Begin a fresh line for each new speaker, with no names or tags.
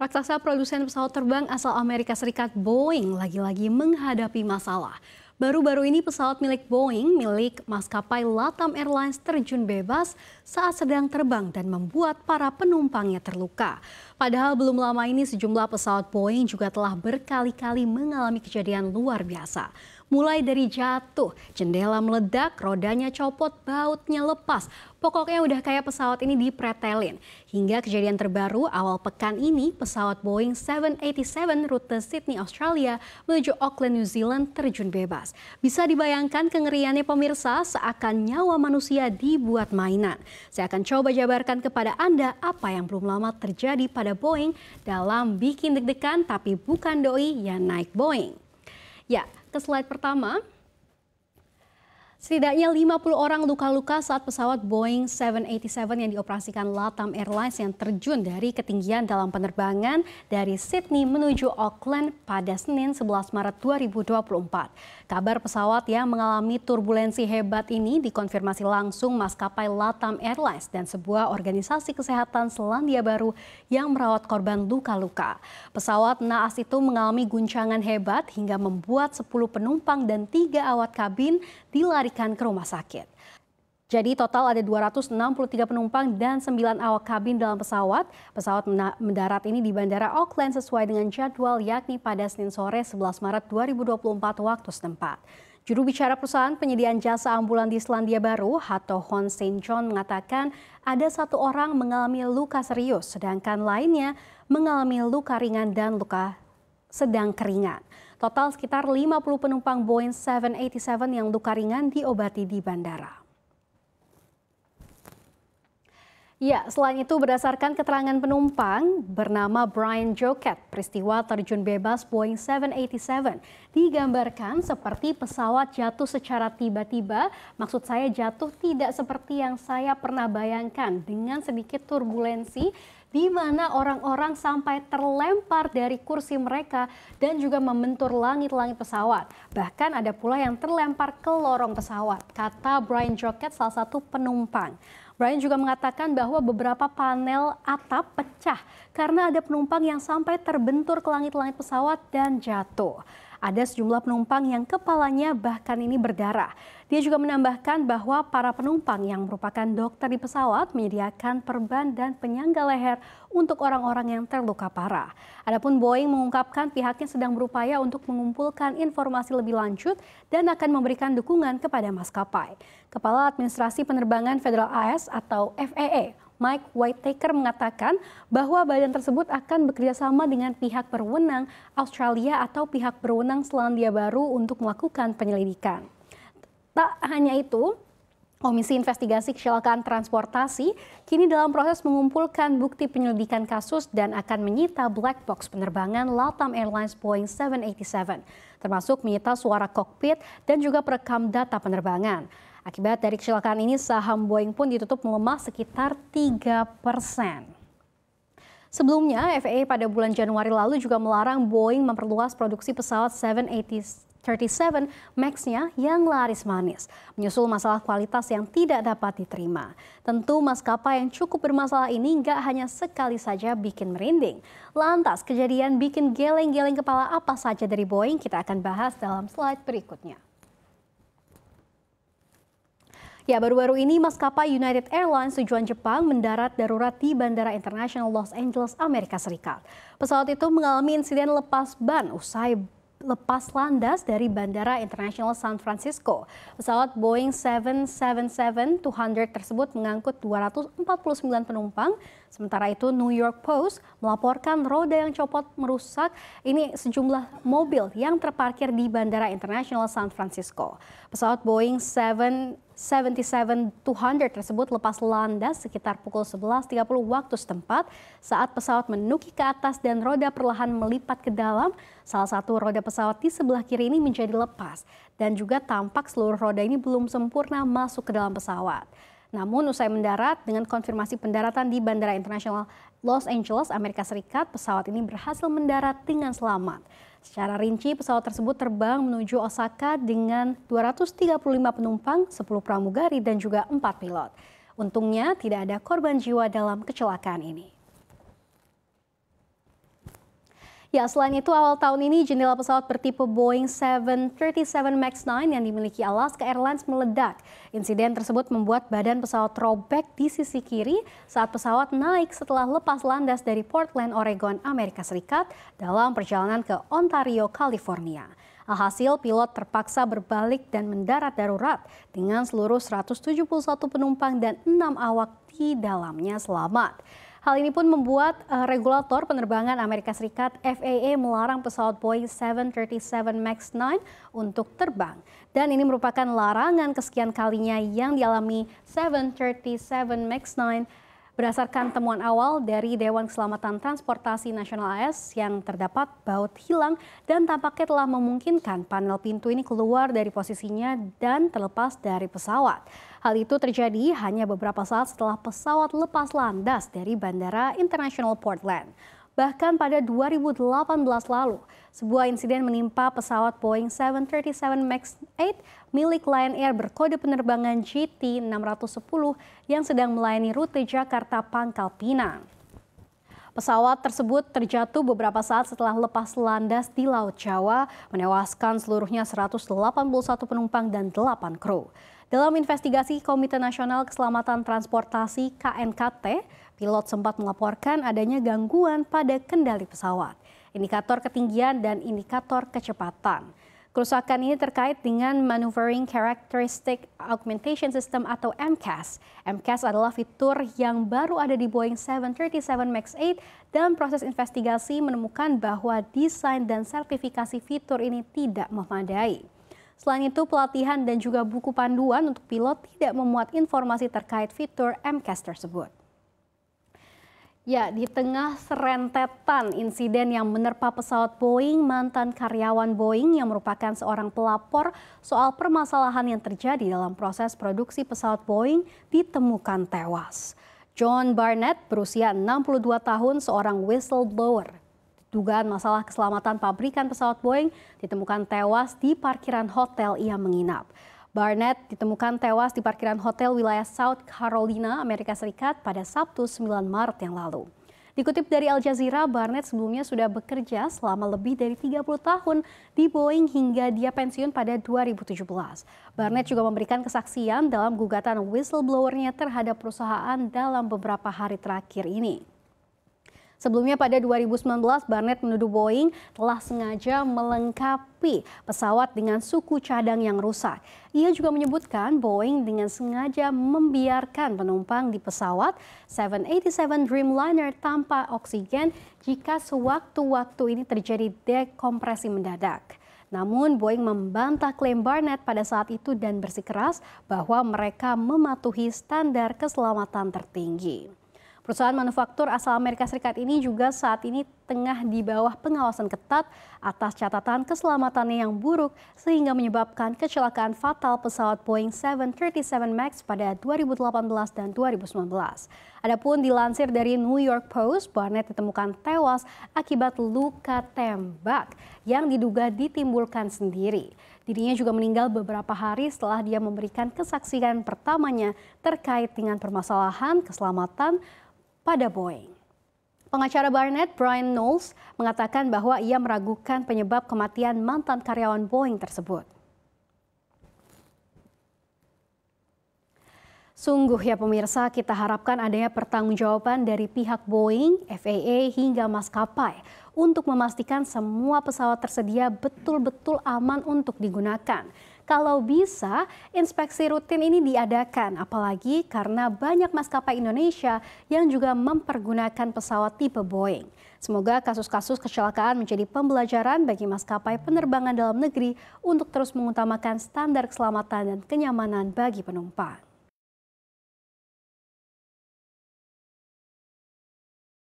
Raksasa produsen pesawat terbang asal Amerika Serikat Boeing lagi-lagi menghadapi masalah. Baru-baru ini pesawat milik Boeing milik maskapai Latam Airlines terjun bebas saat sedang terbang dan membuat para penumpangnya terluka. Padahal belum lama ini sejumlah pesawat Boeing juga telah berkali-kali mengalami kejadian luar biasa. Mulai dari jatuh, jendela meledak, rodanya copot, bautnya lepas. Pokoknya udah kayak pesawat ini dipretelin. Hingga kejadian terbaru awal pekan ini, pesawat Boeing 787 rute Sydney, Australia menuju Auckland, New Zealand terjun bebas. Bisa dibayangkan kengeriannya pemirsa seakan nyawa manusia dibuat mainan. Saya akan coba jabarkan kepada Anda apa yang belum lama terjadi pada kepada Boeing dalam bikin deg-degan tapi bukan doi yang naik Boeing. Ya, ke slide pertama. Setidaknya 50 orang luka-luka saat pesawat Boeing 787 yang dioperasikan Latam Airlines yang terjun dari ketinggian dalam penerbangan dari Sydney menuju Auckland pada Senin 11 Maret 2024. Kabar pesawat yang mengalami turbulensi hebat ini dikonfirmasi langsung maskapai Latam Airlines dan sebuah organisasi kesehatan Selandia Baru yang merawat korban luka-luka. Pesawat naas itu mengalami guncangan hebat hingga membuat 10 penumpang dan tiga awat kabin dilarikan dilarikan ke rumah sakit. Jadi total ada 263 penumpang dan 9 awak kabin dalam pesawat. Pesawat mendarat ini di Bandara Auckland sesuai dengan jadwal yakni pada Senin sore 11 Maret 2024 waktu setempat. Juru bicara perusahaan penyediaan jasa ambulan di Selandia Baru, Hato Hon St. John mengatakan ada satu orang mengalami luka serius, sedangkan lainnya mengalami luka ringan dan luka sedang keringan. Total sekitar 50 penumpang Boeing 787 yang luka ringan diobati di bandara. Ya, selain itu berdasarkan keterangan penumpang bernama Brian Joket, peristiwa terjun bebas Boeing 787 digambarkan seperti pesawat jatuh secara tiba-tiba. Maksud saya jatuh tidak seperti yang saya pernah bayangkan dengan sedikit turbulensi di mana orang-orang sampai terlempar dari kursi mereka dan juga membentur langit-langit pesawat. Bahkan ada pula yang terlempar ke lorong pesawat, kata Brian Jockett, salah satu penumpang. Brian juga mengatakan bahwa beberapa panel atap pecah karena ada penumpang yang sampai terbentur ke langit-langit pesawat dan jatuh. Ada sejumlah penumpang yang kepalanya bahkan ini berdarah. Dia juga menambahkan bahwa para penumpang yang merupakan dokter di pesawat menyediakan perban dan penyangga leher untuk orang-orang yang terluka parah. Adapun Boeing mengungkapkan pihaknya sedang berupaya untuk mengumpulkan informasi lebih lanjut dan akan memberikan dukungan kepada maskapai. Kepala Administrasi Penerbangan Federal AS atau FAA Mike Whitaker mengatakan bahwa badan tersebut akan bekerjasama dengan pihak berwenang Australia atau pihak berwenang Selandia Baru untuk melakukan penyelidikan. Tak hanya itu, Komisi Investigasi Kecelakaan Transportasi kini dalam proses mengumpulkan bukti penyelidikan kasus dan akan menyita black box penerbangan Latam Airlines Boeing 787, termasuk menyita suara kokpit dan juga perekam data penerbangan. Akibat dari kecelakaan ini, saham Boeing pun ditutup melemah sekitar 3 persen. Sebelumnya, FAA pada bulan Januari lalu juga melarang Boeing memperluas produksi pesawat 787 MAX-nya yang laris manis, menyusul masalah kualitas yang tidak dapat diterima. Tentu maskapai yang cukup bermasalah ini nggak hanya sekali saja bikin merinding. Lantas, kejadian bikin geleng-geleng kepala apa saja dari Boeing kita akan bahas dalam slide berikutnya. Ya, baru-baru ini maskapai United Airlines tujuan Jepang mendarat darurat di Bandara Internasional Los Angeles, Amerika Serikat. Pesawat itu mengalami insiden lepas ban usai lepas landas dari Bandara Internasional San Francisco. Pesawat Boeing 777-200 tersebut mengangkut 249 penumpang. Sementara itu New York Post melaporkan roda yang copot merusak ini sejumlah mobil yang terparkir di Bandara Internasional San Francisco. Pesawat Boeing 7 77-200 tersebut lepas landas sekitar pukul 11.30 waktu setempat saat pesawat menuki ke atas dan roda perlahan melipat ke dalam. Salah satu roda pesawat di sebelah kiri ini menjadi lepas dan juga tampak seluruh roda ini belum sempurna masuk ke dalam pesawat. Namun usai mendarat dengan konfirmasi pendaratan di Bandara Internasional Los Angeles, Amerika Serikat, pesawat ini berhasil mendarat dengan selamat. Secara rinci, pesawat tersebut terbang menuju Osaka dengan 235 penumpang, 10 pramugari, dan juga 4 pilot. Untungnya tidak ada korban jiwa dalam kecelakaan ini. Ya, selain itu awal tahun ini jendela pesawat bertipe Boeing 737 MAX 9 yang dimiliki Alaska Airlines meledak. Insiden tersebut membuat badan pesawat robek di sisi kiri saat pesawat naik setelah lepas landas dari Portland, Oregon, Amerika Serikat dalam perjalanan ke Ontario, California. Alhasil pilot terpaksa berbalik dan mendarat darurat dengan seluruh 171 penumpang dan 6 awak di dalamnya selamat. Hal ini pun membuat uh, regulator penerbangan Amerika Serikat FAA melarang pesawat Boeing 737 MAX 9 untuk terbang. Dan ini merupakan larangan kesekian kalinya yang dialami 737 MAX 9 Berdasarkan temuan awal dari Dewan Keselamatan Transportasi Nasional AS yang terdapat baut hilang dan tampaknya telah memungkinkan panel pintu ini keluar dari posisinya dan terlepas dari pesawat. Hal itu terjadi hanya beberapa saat setelah pesawat lepas landas dari Bandara Internasional Portland. Bahkan pada 2018 lalu, sebuah insiden menimpa pesawat Boeing 737 MAX 8 milik Lion Air berkode penerbangan GT 610 yang sedang melayani rute Jakarta Pangkal Pinang. Pesawat tersebut terjatuh beberapa saat setelah lepas landas di Laut Jawa, menewaskan seluruhnya 181 penumpang dan 8 kru. Dalam investigasi Komite Nasional Keselamatan Transportasi KNKT, pilot sempat melaporkan adanya gangguan pada kendali pesawat, indikator ketinggian dan indikator kecepatan. Kerusakan ini terkait dengan Maneuvering Characteristic Augmentation System atau MCAS. MCAS adalah fitur yang baru ada di Boeing 737 MAX 8 dan proses investigasi menemukan bahwa desain dan sertifikasi fitur ini tidak memadai. Selain itu, pelatihan dan juga buku panduan untuk pilot tidak memuat informasi terkait fitur MCAS tersebut. Ya, di tengah serentetan insiden yang menerpa pesawat Boeing, mantan karyawan Boeing yang merupakan seorang pelapor soal permasalahan yang terjadi dalam proses produksi pesawat Boeing ditemukan tewas. John Barnett berusia 62 tahun seorang whistleblower. Dugaan masalah keselamatan pabrikan pesawat Boeing ditemukan tewas di parkiran hotel ia menginap. Barnett ditemukan tewas di parkiran hotel wilayah South Carolina, Amerika Serikat pada Sabtu 9 Maret yang lalu. Dikutip dari Al Jazeera, Barnett sebelumnya sudah bekerja selama lebih dari 30 tahun di Boeing hingga dia pensiun pada 2017. Barnett juga memberikan kesaksian dalam gugatan whistleblowernya terhadap perusahaan dalam beberapa hari terakhir ini. Sebelumnya pada 2019 Barnett menuduh Boeing telah sengaja melengkapi pesawat dengan suku cadang yang rusak. Ia juga menyebutkan Boeing dengan sengaja membiarkan penumpang di pesawat 787 Dreamliner tanpa oksigen jika sewaktu-waktu ini terjadi dekompresi mendadak. Namun Boeing membantah klaim Barnett pada saat itu dan bersikeras bahwa mereka mematuhi standar keselamatan tertinggi. Perusahaan manufaktur asal Amerika Serikat ini juga saat ini tengah di bawah pengawasan ketat atas catatan keselamatannya yang buruk sehingga menyebabkan kecelakaan fatal pesawat Boeing 737 MAX pada 2018 dan 2019. Adapun dilansir dari New York Post, Barnett ditemukan tewas akibat luka tembak yang diduga ditimbulkan sendiri. Dirinya juga meninggal beberapa hari setelah dia memberikan kesaksian pertamanya terkait dengan permasalahan keselamatan pada Boeing. Pengacara Barnett, Brian Knowles, mengatakan bahwa ia meragukan penyebab kematian mantan karyawan Boeing tersebut. Sungguh ya pemirsa, kita harapkan adanya pertanggungjawaban dari pihak Boeing, FAA hingga maskapai untuk memastikan semua pesawat tersedia betul-betul aman untuk digunakan kalau bisa inspeksi rutin ini diadakan, apalagi karena banyak maskapai Indonesia yang juga mempergunakan pesawat tipe Boeing. Semoga kasus-kasus kecelakaan menjadi pembelajaran bagi maskapai penerbangan dalam negeri untuk terus mengutamakan standar keselamatan dan kenyamanan bagi penumpang.